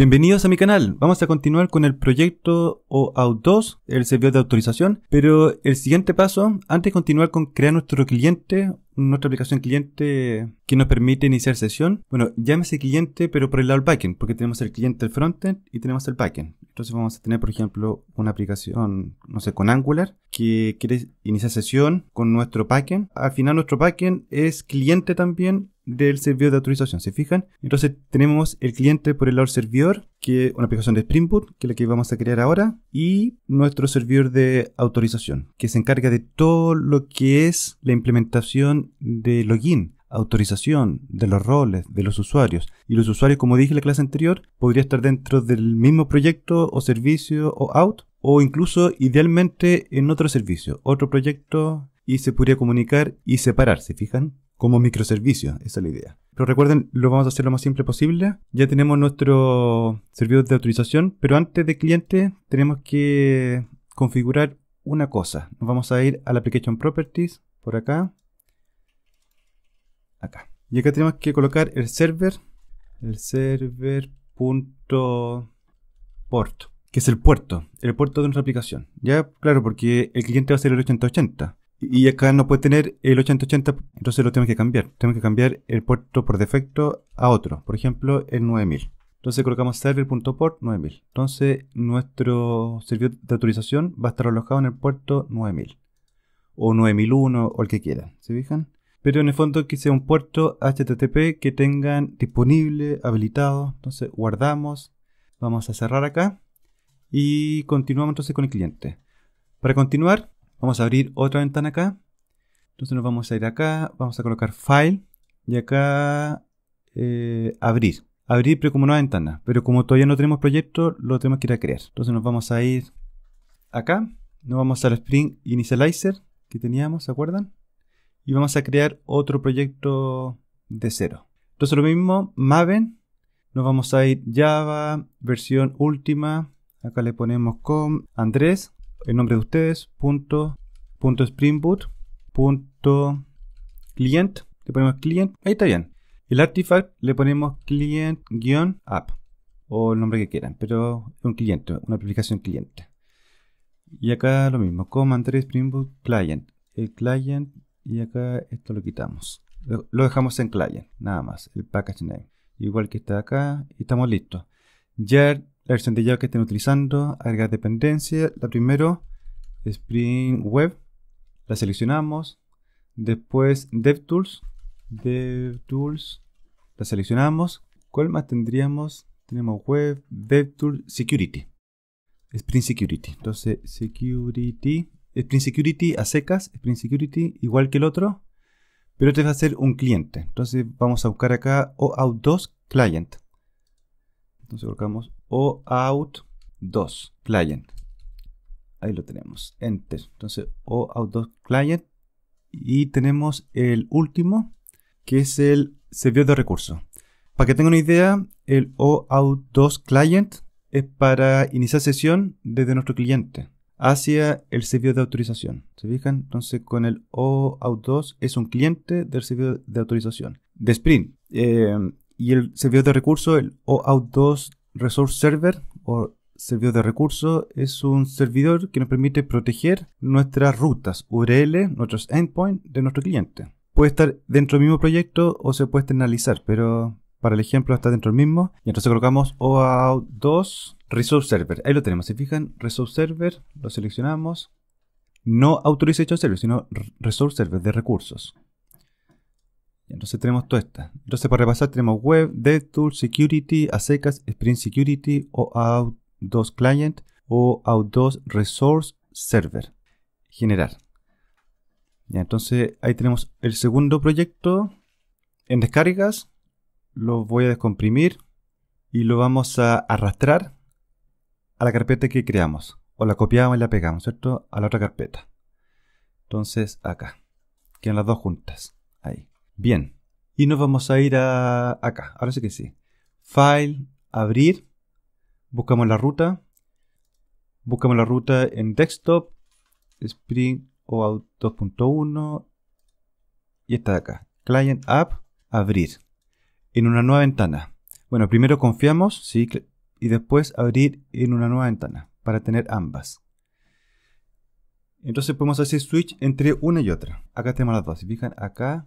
Bienvenidos a mi canal, vamos a continuar con el proyecto OAuth 2, el servidor de autorización, pero el siguiente paso, antes de continuar con crear nuestro cliente nuestra aplicación cliente que nos permite iniciar sesión. Bueno, llámese cliente, pero por el lado del backend, porque tenemos el cliente del frontend y tenemos el backend. Entonces vamos a tener, por ejemplo, una aplicación, no sé, con Angular, que quiere iniciar sesión con nuestro backend. Al final nuestro backend es cliente también del servidor de autorización, ¿se fijan? Entonces tenemos el cliente por el lado del servidor, que es una aplicación de Spring Boot, que es la que vamos a crear ahora, y nuestro servidor de autorización, que se encarga de todo lo que es la implementación de login, autorización de los roles de los usuarios. Y los usuarios, como dije en la clase anterior, podría estar dentro del mismo proyecto o servicio o out, o incluso idealmente en otro servicio, otro proyecto, y se podría comunicar y separarse, fijan? Como microservicio, esa es la idea. Pero recuerden, lo vamos a hacer lo más simple posible. Ya tenemos nuestro servidor de autorización, pero antes de cliente tenemos que configurar una cosa. Nos vamos a ir a la Application Properties, por acá acá. Y acá tenemos que colocar el server, el server.port, que es el puerto, el puerto de nuestra aplicación. Ya, claro, porque el cliente va a ser el 8080. Y acá no puede tener el 8080, entonces lo tenemos que cambiar. Tenemos que cambiar el puerto por defecto a otro, por ejemplo, el 9000. Entonces colocamos server.port 9000. Entonces nuestro servidor de autorización va a estar alojado en el puerto 9000. O 9001 o el que quiera. ¿Se fijan? pero en el fondo quise un puerto HTTP que tengan disponible, habilitado. Entonces guardamos, vamos a cerrar acá y continuamos entonces con el cliente. Para continuar, vamos a abrir otra ventana acá. Entonces nos vamos a ir acá, vamos a colocar File y acá eh, Abrir. Abrir pero como nueva ventana, pero como todavía no tenemos proyecto, lo tenemos que ir a crear. Entonces nos vamos a ir acá, nos vamos al Spring Initializer que teníamos, ¿se acuerdan? y vamos a crear otro proyecto de cero. Entonces lo mismo, Maven, nos vamos a ir Java, versión última, acá le ponemos com, Andrés, el nombre de ustedes, punto, punto Spring Boot, punto client, le ponemos client, ahí está bien. El artifact le ponemos client-app o el nombre que quieran, pero un cliente, una aplicación cliente. Y acá lo mismo, com Andrés Spring Boot Client. El client y acá esto lo quitamos. Lo dejamos en client, nada más, el package name. Igual que está acá y estamos listos. Ya la versión de que estén utilizando, agregar dependencia. La primero, Spring Web, la seleccionamos. Después DevTools, DevTools, la seleccionamos. ¿Cuál más tendríamos? Tenemos Web, DevTools, Security. Spring Security. Entonces, Security Spring Security a secas, Spring Security igual que el otro, pero este va a ser un cliente. Entonces vamos a buscar acá OAuth2 client. Entonces colocamos OAuth2 client. Ahí lo tenemos, enter. Entonces OAuth2 client y tenemos el último que es el servidor de recursos. Para que tengan una idea, el OAuth2 client es para iniciar sesión desde nuestro cliente hacia el servidor de autorización. ¿Se fijan? Entonces con el OAuth2 es un cliente del servidor de autorización de Sprint. Eh, y el servidor de recurso el OAuth2 Resource Server o servidor de recurso. es un servidor que nos permite proteger nuestras rutas URL, nuestros endpoints de nuestro cliente. Puede estar dentro del mismo proyecto o se puede externalizar, pero para el ejemplo está dentro del mismo. Y entonces colocamos OAuth 2 Resource Server. Ahí lo tenemos. Si fijan, Resource Server, lo seleccionamos. No Authorization Server, sino Resource Server de recursos. Y entonces tenemos todo esta. Entonces para repasar tenemos Web, DevTools, Security, ASECAS, Sprint Security, OAuth 2 Client, OAuth 2 Resource Server. Generar. Ya, entonces ahí tenemos el segundo proyecto en descargas lo voy a descomprimir y lo vamos a arrastrar a la carpeta que creamos. O la copiamos y la pegamos, ¿cierto? A la otra carpeta. Entonces, acá. Quedan las dos juntas. Ahí. Bien. Y nos vamos a ir a acá. Ahora sí que sí. File, abrir. Buscamos la ruta. Buscamos la ruta en desktop. Spring OAuth 2.1. Y esta de acá. Client app, abrir en una nueva ventana. Bueno, primero confiamos, sí, y después abrir en una nueva ventana para tener ambas. Entonces podemos hacer switch entre una y otra. Acá tenemos las dos, si fijan, acá,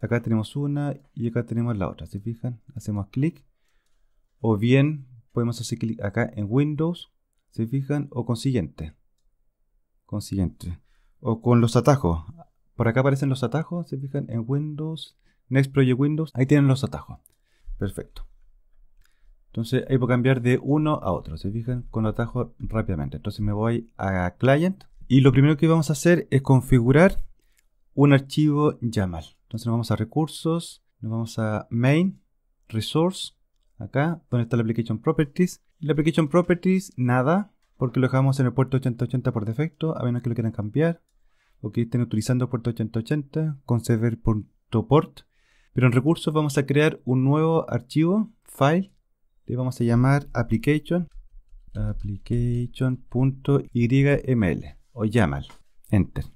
acá tenemos una y acá tenemos la otra, si fijan, hacemos clic. O bien podemos hacer clic acá en Windows, si fijan, o con siguiente. Con siguiente. O con los atajos. Por acá aparecen los atajos, Si fijan, en Windows, Next Project Windows, ahí tienen los atajos. Perfecto. Entonces ahí puedo cambiar de uno a otro. Se fijan con los atajos rápidamente. Entonces me voy a Client y lo primero que vamos a hacer es configurar un archivo YAML. Entonces nos vamos a Recursos, nos vamos a Main, Resource, acá donde está la Application Properties. La Application Properties, nada, porque lo dejamos en el puerto 8080 por defecto, a menos que lo quieran cambiar o que estén utilizando puerto 8080 con server.port pero en recursos vamos a crear un nuevo archivo, file, le vamos a llamar application, application.yml o YAML. Enter.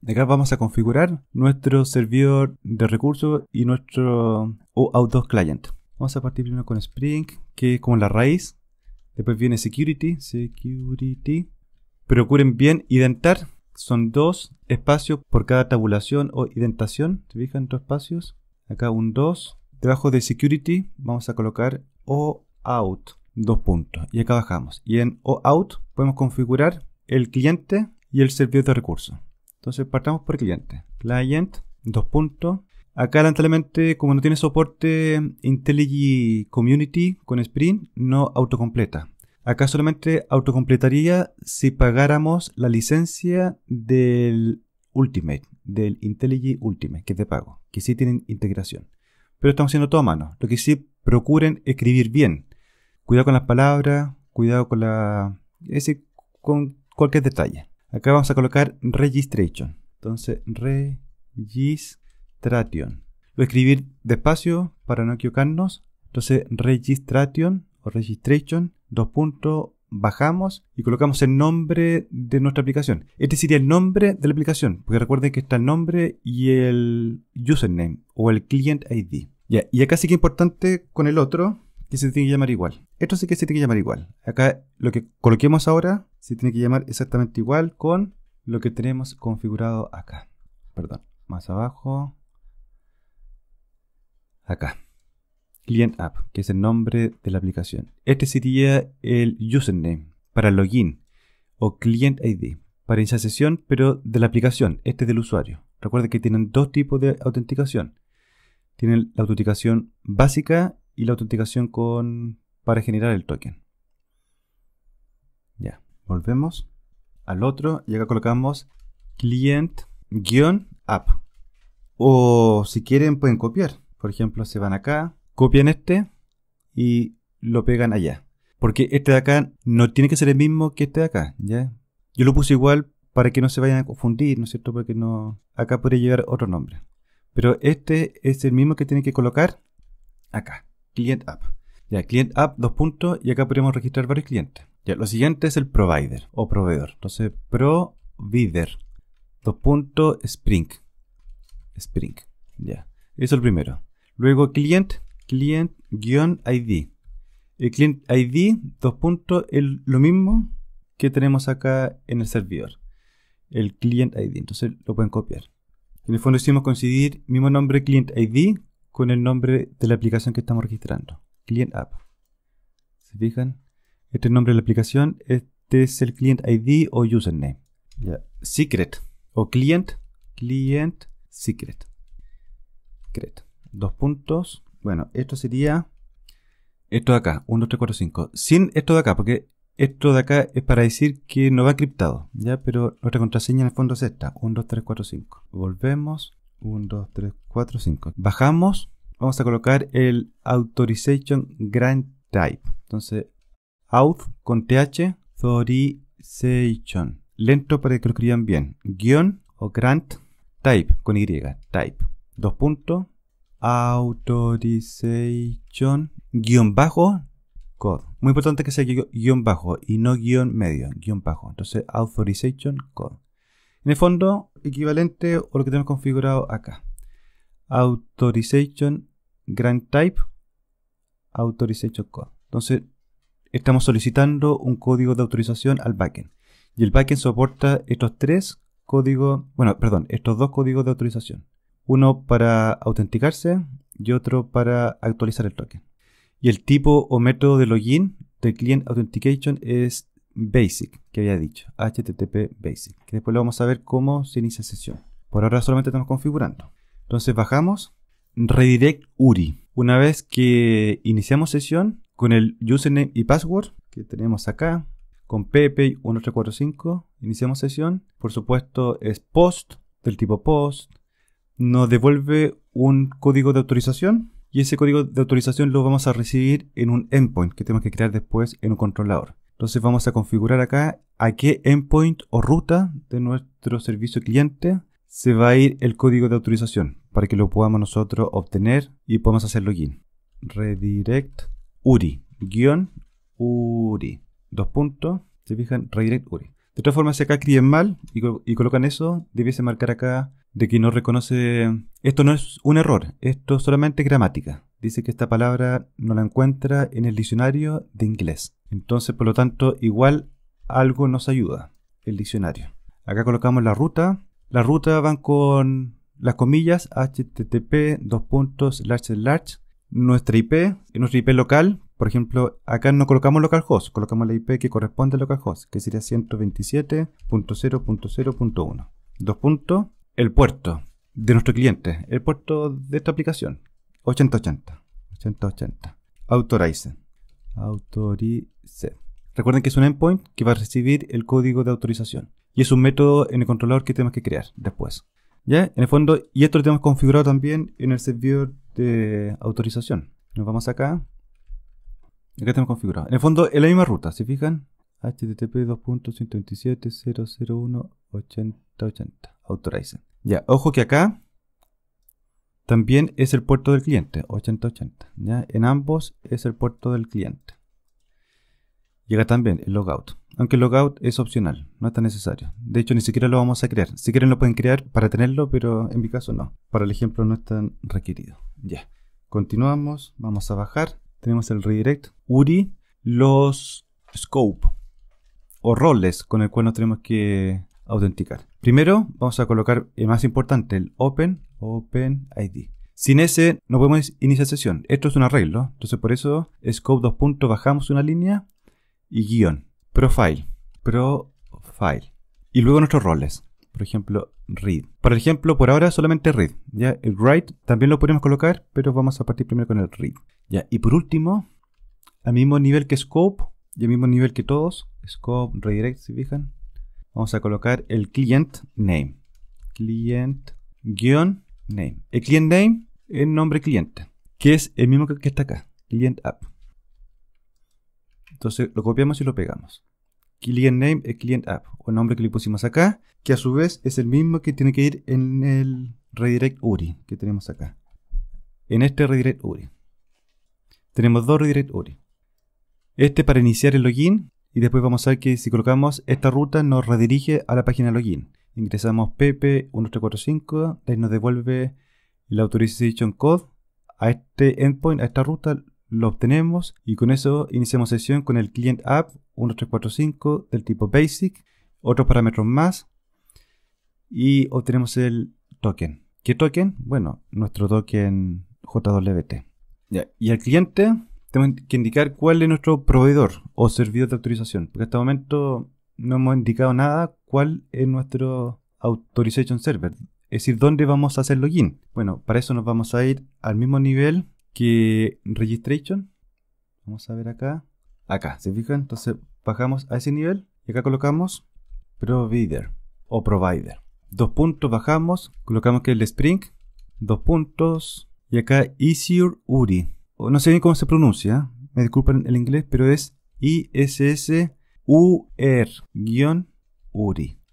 De acá vamos a configurar nuestro servidor de recursos y nuestro OAuth2 client. Vamos a partir primero con Spring, que es como la raíz. Después viene Security, Security. Procuren bien identar son dos espacios por cada tabulación o identación. ¿Se fijan? Dos espacios. Acá un 2. Debajo de security vamos a colocar o out. Dos puntos. Y acá bajamos. Y en o out podemos configurar el cliente y el servidor de recursos. Entonces partamos por cliente. Client, dos puntos. Acá lamentablemente como no tiene soporte IntelliJ Community con Spring, no autocompleta. Acá solamente autocompletaría si pagáramos la licencia del Ultimate, del IntelliJ Ultimate, que es de pago, que sí tienen integración. Pero estamos haciendo todo a mano. Lo que sí procuren escribir bien. Cuidado con las palabras, cuidado con la. ese con cualquier detalle. Acá vamos a colocar registration. Entonces, registration. Lo escribir despacio para no equivocarnos. Entonces, registration o registration dos puntos, bajamos y colocamos el nombre de nuestra aplicación. Este sería el nombre de la aplicación, porque recuerden que está el nombre y el username o el client ID. Y acá sí que es importante con el otro que se tiene que llamar igual. Esto sí que se tiene que llamar igual. Acá lo que coloquemos ahora se tiene que llamar exactamente igual con lo que tenemos configurado acá. Perdón, más abajo. Acá. Client App, que es el nombre de la aplicación. Este sería el username para login o Client ID para iniciar sesión, pero de la aplicación, este es del usuario. Recuerda que tienen dos tipos de autenticación. Tienen la autenticación básica y la autenticación con para generar el token. Ya, volvemos al otro y acá colocamos client-app. O si quieren pueden copiar. Por ejemplo, se van acá, copian este y lo pegan allá. Porque este de acá no tiene que ser el mismo que este de acá, ¿ya? Yo lo puse igual para que no se vayan a confundir, ¿no es cierto? Porque no... Acá podría llevar otro nombre. Pero este es el mismo que tienen que colocar acá. Client app. Ya, client app, dos puntos, y acá podemos registrar varios clientes. Ya, lo siguiente es el provider o proveedor. Entonces, provider, dos puntos, Spring. Spring, ya. Eso es el primero. Luego, client, client-id. El client ID, dos puntos, es lo mismo que tenemos acá en el servidor. El client ID, entonces lo pueden copiar. En el fondo hicimos coincidir mismo nombre client ID con el nombre de la aplicación que estamos registrando, client app. ¿Se fijan? Este es el nombre de la aplicación, este es el client ID o username. Secret o client, client secret. Secret. Dos puntos, bueno, esto sería esto de acá, 1, 2, 3, 4, 5. Sin esto de acá, porque esto de acá es para decir que no va encriptado, ¿ya? Pero nuestra contraseña en el fondo es esta, 1, 2, 3, 4, 5. Volvemos, 1, 2, 3, 4, 5. Bajamos, vamos a colocar el Authorization Grant Type. Entonces, auth con th, authorization. Lento para que lo escriban bien. Guión o grant type con y, type. Dos puntos, authorization-code. Muy importante que sea guión bajo y no guión medio, guión bajo. Entonces, authorization code. En el fondo, equivalente a lo que tenemos configurado acá. Authorization grant type, authorization code. Entonces, estamos solicitando un código de autorización al backend. Y el backend soporta estos tres códigos, bueno, perdón, estos dos códigos de autorización. Uno para autenticarse y otro para actualizar el token. Y el tipo o método de login de Client Authentication es Basic, que había dicho, HTTP Basic. Que después lo vamos a ver cómo se inicia sesión. Por ahora solamente estamos configurando. Entonces bajamos Redirect URI. Una vez que iniciamos sesión con el username y password que tenemos acá, con pp 1345, iniciamos sesión. Por supuesto es post, del tipo post, nos devuelve un código de autorización y ese código de autorización lo vamos a recibir en un endpoint que tenemos que crear después en un controlador. Entonces vamos a configurar acá a qué endpoint o ruta de nuestro servicio cliente se va a ir el código de autorización para que lo podamos nosotros obtener y podamos hacer login. Redirect URI, guión URI, dos puntos, se fijan, redirect URI. De todas formas, si acá escriben mal y, y colocan eso, debiese marcar acá de que no reconoce... Esto no es un error, esto es solamente gramática. Dice que esta palabra no la encuentra en el diccionario de inglés. Entonces, por lo tanto, igual algo nos ayuda, el diccionario. Acá colocamos la ruta. La ruta van con las comillas http dos puntos, large, large, nuestra IP, nuestra IP local. Por ejemplo, acá no colocamos localhost, colocamos la IP que corresponde a localhost, que sería 127.0.0.1. Dos puntos, el puerto de nuestro cliente, el puerto de esta aplicación. 8080. 8080. Autorice. Autorice. Recuerden que es un endpoint que va a recibir el código de autorización. Y es un método en el controlador que tenemos que crear después. ¿Ya? En el fondo, y esto lo tenemos configurado también en el servidor de autorización. Nos vamos acá. Acá tenemos configurado. En el fondo, es la misma ruta, Si fijan? http 2.127.001.8080 autoriza Ya, ojo que acá también es el puerto del cliente, 8080. ¿ya? En ambos es el puerto del cliente. Llega también el logout. Aunque el logout es opcional, no es tan necesario. De hecho, ni siquiera lo vamos a crear. Si quieren lo pueden crear para tenerlo, pero en mi caso no. Para el ejemplo no es tan requerido. Ya. Continuamos, vamos a bajar. Tenemos el redirect URI, los scope o roles con el cual nos tenemos que autenticar. Primero vamos a colocar el eh, más importante, el Open, Open ID. Sin ese no podemos iniciar sesión. Esto es un arreglo. Entonces por eso scope dos puntos, bajamos una línea y guión. Profile. Profile. Y luego nuestros roles. Por ejemplo, read. Por ejemplo, por ahora solamente read. ¿ya? El write también lo podemos colocar, pero vamos a partir primero con el read. ¿ya? Y por último, al mismo nivel que scope y al mismo nivel que todos, scope, redirect, si fijan, vamos a colocar el client name. Client-name. El client name, el nombre cliente, que es el mismo que está acá, client app. Entonces lo copiamos y lo pegamos. Client name es client app, o el nombre que le pusimos acá, que a su vez es el mismo que tiene que ir en el redirect URI que tenemos acá. En este redirect URI. Tenemos dos redirect URI. Este para iniciar el login y después vamos a ver que si colocamos esta ruta nos redirige a la página login. Ingresamos pp1345, ahí nos devuelve el authorization code a este endpoint, a esta ruta, lo obtenemos y con eso iniciamos sesión con el client app 1345 del tipo basic, otros parámetros más y obtenemos el token. ¿Qué token? Bueno, nuestro token JWT. Y el cliente tenemos que indicar cuál es nuestro proveedor o servidor de autorización, porque hasta el momento no hemos indicado nada cuál es nuestro authorization server, es decir, dónde vamos a hacer login. Bueno, para eso nos vamos a ir al mismo nivel que registration. Vamos a ver acá. Acá, ¿se fijan? Entonces bajamos a ese nivel y acá colocamos provider o provider. Dos puntos, bajamos, colocamos que el Spring, dos puntos y acá Easier URI no sé bien cómo se pronuncia, me disculpen el inglés, pero es ISSUR-URI.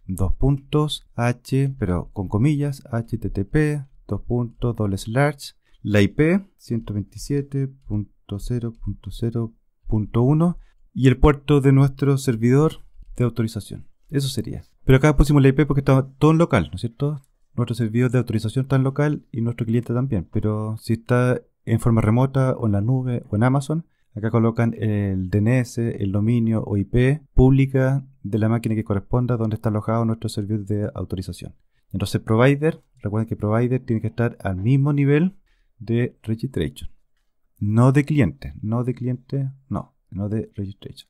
Dos puntos H, pero con comillas, HTTP, dos puntos, doble slash, la IP 127.0.0.1 y el puerto de nuestro servidor de autorización. Eso sería. Pero acá pusimos la IP porque está todo en local, ¿no es cierto? Nuestro servidor de autorización está en local y nuestro cliente también. Pero si está en forma remota o en la nube o en Amazon. Acá colocan el DNS, el dominio o IP pública de la máquina que corresponda donde está alojado nuestro servidor de autorización. Entonces, provider, recuerden que provider tiene que estar al mismo nivel de registration. No de cliente, no de cliente, no, no de registration.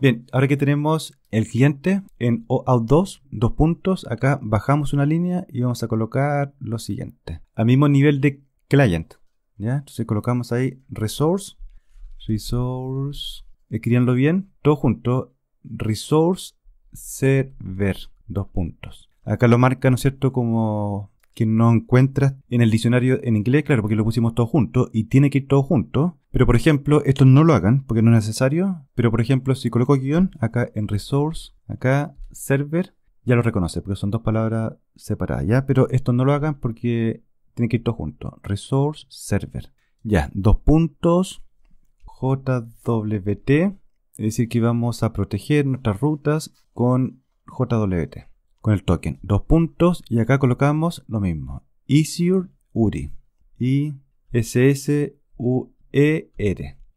Bien, ahora que tenemos el cliente en OAuth 2, dos puntos, acá bajamos una línea y vamos a colocar lo siguiente. Al mismo nivel de client, entonces colocamos ahí resource, resource, escribanlo eh, bien, todo junto, resource server, dos puntos. Acá lo marca, ¿no es cierto?, como que no encuentras en el diccionario en inglés, claro, porque lo pusimos todo junto y tiene que ir todo junto. Pero por ejemplo, esto no lo hagan porque no es necesario. Pero por ejemplo, si coloco guión acá en resource, acá server, ya lo reconoce porque son dos palabras separadas, ¿ya? Pero esto no lo hagan porque tiene que ir todo junto. Resource server. Ya, dos puntos. JWT. Es decir, que vamos a proteger nuestras rutas con JWT. Con el token. Dos puntos. Y acá colocamos lo mismo. Easier URI. I S e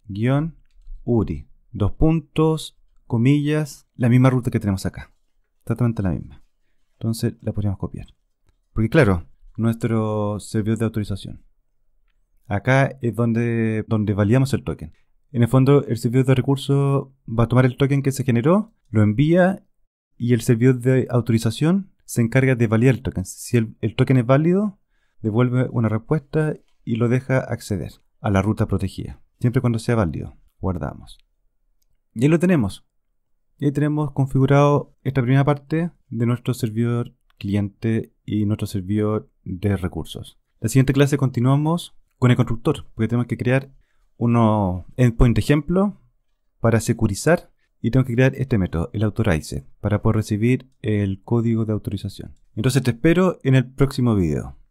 Guión URI. Dos puntos. Comillas. La misma ruta que tenemos acá. Exactamente la misma. Entonces la podríamos copiar. Porque claro, nuestro servidor de autorización. Acá es donde, donde validamos el token. En el fondo, el servidor de recursos va a tomar el token que se generó, lo envía y el servidor de autorización se encarga de validar el token. Si el, el token es válido, devuelve una respuesta y lo deja acceder a la ruta protegida. Siempre cuando sea válido, guardamos. Y ahí lo tenemos. Y ahí tenemos configurado esta primera parte de nuestro servidor cliente y nuestro servidor de recursos. La siguiente clase continuamos con el constructor, porque tenemos que crear un endpoint de ejemplo para securizar y tengo que crear este método, el authorize, para poder recibir el código de autorización. Entonces te espero en el próximo video.